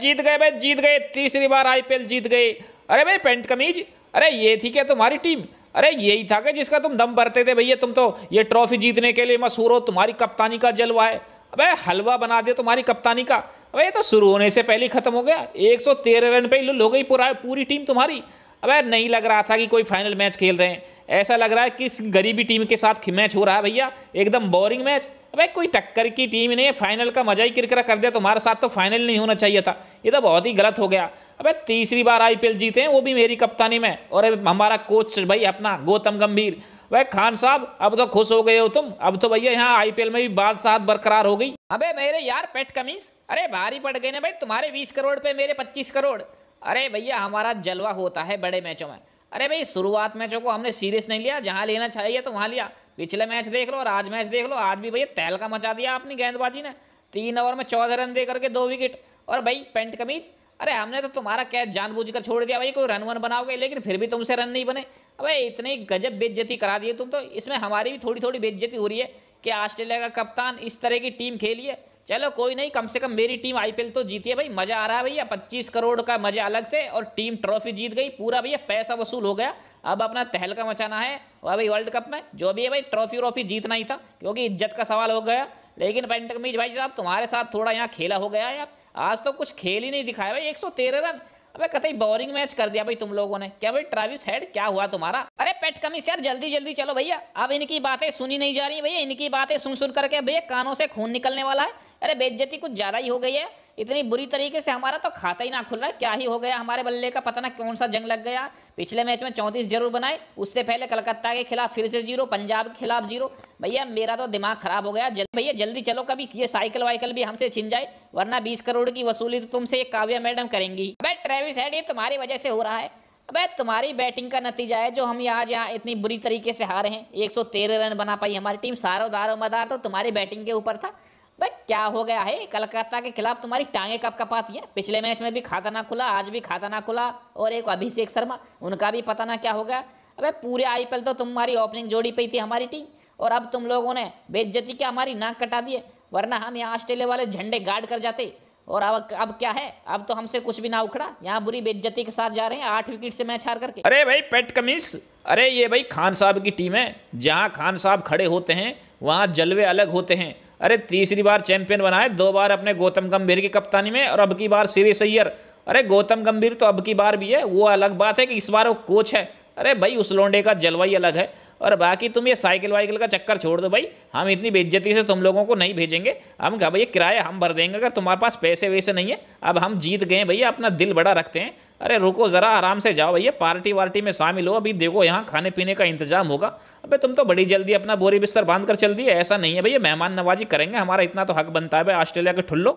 जीत गए भाई जीत गए तीसरी बार आईपीएल जीत गए अरे भाई पेंट कमीज अरे ये थी क्या तुम्हारी टीम अरे यही था कि जिसका तुम दम भरते थे भैया तुम तो ये ट्रॉफी जीतने के लिए मशहूर हो तुम्हारी कप्तानी का जलवा है अबे हलवा बना दिया तुम्हारी कप्तानी का अबे ये तो शुरू होने से पहले ख़त्म हो गया 113 रन पे लुल हो गई पूरा पूरी टीम तुम्हारी अब यार नहीं लग रहा था कि कोई फाइनल मैच खेल रहे हैं ऐसा लग रहा है किस गरीबी टीम के साथ मैच हो रहा है भैया एकदम बोरिंग मैच अब कोई टक्कर की टीम नहीं है फाइनल का मजा ही किरकिरा कर दिया तुम्हारे साथ तो फाइनल नहीं होना चाहिए था ये तो बहुत ही गलत हो गया अबे तीसरी बार आईपीएल जीते हैं वो भी मेरी कप्तानी में और हमारा कोच भाई अपना गौतम गंभीर भाई खान साहब अब तो खुश हो गए हो तुम अब तो भैया यहाँ आईपीएल में भी बादशाह बरकरार हो गई अबे मेरे यार पेट कमीज अरे भारी पड़ गए ना भाई तुम्हारे बीस करोड़ पे मेरे पच्चीस करोड़ अरे भैया हमारा जलवा होता है बड़े मैचों में अरे भाई शुरुआत मैचों को हमने सीरियस नहीं लिया जहाँ लेना चाहिए तो वहाँ लिया पिछले मैच देख लो और आज मैच देख लो आज भी भैया तहलका मचा दिया अपनी गेंदबाजी ने तीन ओवर में चौदह रन दे करके दो विकेट और भाई पेंट कमीज अरे हमने तो तुम्हारा कैच जानबूझकर छोड़ दिया भाई कोई रन वन बनाओगे लेकिन फिर भी तुमसे रन नहीं बने अबे इतनी गजब बेज्जती करा दिए तुम तो इसमें हमारी भी थोड़ी थोड़ी बेज्जती हो रही है कि ऑस्ट्रेलिया का कप्तान इस तरह की टीम खेली है चलो कोई नहीं कम से कम मेरी टीम आईपीएल तो जीती है भाई मजा आ रहा है भैया पच्चीस करोड़ का मजा अलग से और टीम ट्रॉफी जीत गई पूरा भैया पैसा वसूल हो गया अब अपना तहलका मचाना है और अभी वर्ल्ड कप में जो भी है भाई ट्रॉफी व्रॉफी जीतना ही था क्योंकि इज्जत का सवाल हो गया लेकिन पेंटकमीज भाई साहब तुम्हारे साथ थोड़ा यहाँ खेला हो गया यार आज तो कुछ खेल ही नहीं दिखाया भाई एक रन अबे कतई बोरिंग मैच कर दिया भाई तुम लोगों ने क्या भाई ट्रेविस हेड क्या हुआ तुम्हारा अरे पेट यार जल्दी जल्दी चलो भैया अब इनकी बातें सुनी नहीं जा रही भैया इनकी बातें सुन सुन करके भैया कानों से खून निकलने वाला है अरे बेज्जती कुछ ज्यादा ही हो गई है इतनी बुरी तरीके से हमारा तो खाता ही ना खुल रहा है क्या ही हो गया हमारे बल्ले का पता ना कौन सा जंग लग गया पिछले मैच में चौंतीस जरूर बनाए उससे पहले कलकत्ता के खिलाफ फिर से जीरो पंजाब के खिलाफ जीरो भैया मेरा तो दिमाग खराब हो गया जल, भैया जल्दी चलो कभी ये साइकिल वाइकल भी हमसे छिन जाए वरना बीस करोड़ की वसूली तो तुमसे एक काव्या मैडम करेंगी भाई ट्रेविस हेड ये तुम्हारी वजह से हो रहा है अब तुम्हारी बैटिंग का नतीजा है जो हम आज यहाँ इतनी बुरी तरीके से हारे हैं 113 रन बना पाई हमारी टीम सारो दारो मदार तो तुम्हारी बैटिंग के ऊपर था भाई क्या हो गया है कलकत्ता के खिलाफ तुम्हारी टांगे कब कपाती हैं पिछले मैच में भी खाता ना खुला आज भी खाता ना खुला और एक अभिषेक शर्मा उनका भी पता ना क्या हो गया अबे पूरे आईपीएल तो तुम्हारी ओपनिंग जोड़ी पे थी हमारी टीम और अब तुम लोगों ने बेज्जती क्या हमारी नाक कटा दी है वरना हम यहाँ ऑस्ट्रेलिया वाले झंडे गाड़ कर जाते और अब अब क्या है अब तो हमसे कुछ भी ना उखड़ा यहाँ बुरी बेज्जती के साथ जा रहे हैं आठ विकेट से मैच हार करके अरे भाई पेट कमीज अरे ये भाई खान साहब की टीम है जहाँ खान साहब खड़े होते हैं वहाँ जलवे अलग होते हैं अरे तीसरी बार चैंपियन बनाए दो बार अपने गौतम गंभीर की कप्तानी में और अब की बार सीरी सैयर अरे गौतम गंभीर तो अब की बार भी है वो अलग बात है कि इस बार वो कोच है अरे भाई उस लोंडे का जलवा ही अलग है और बाकी तुम ये साइकिल वाइकिल का चक्कर छोड़ दो भाई हम इतनी बेज्जती से तुम लोगों को नहीं भेजेंगे हम कहा भैया किराया हम भर देंगे अगर तुम्हारे पास पैसे वैसे नहीं है अब हम जीत गए भैया अपना दिल बड़ा रखते हैं अरे रुको ज़रा आराम से जाओ भैया पार्टी वार्टी में शामिल हो अभी देखो यहाँ खाने पीने का इंतजाम होगा अभी तुम तो बड़ी जल्दी अपना बोरी बिस्तर बांध कर चल दिए ऐसा नहीं है भैया मेहमान नवाजी करेंगे हमारा इतना तो हक बनता है भाई ऑस्ट्रेलिया के ठुल्लो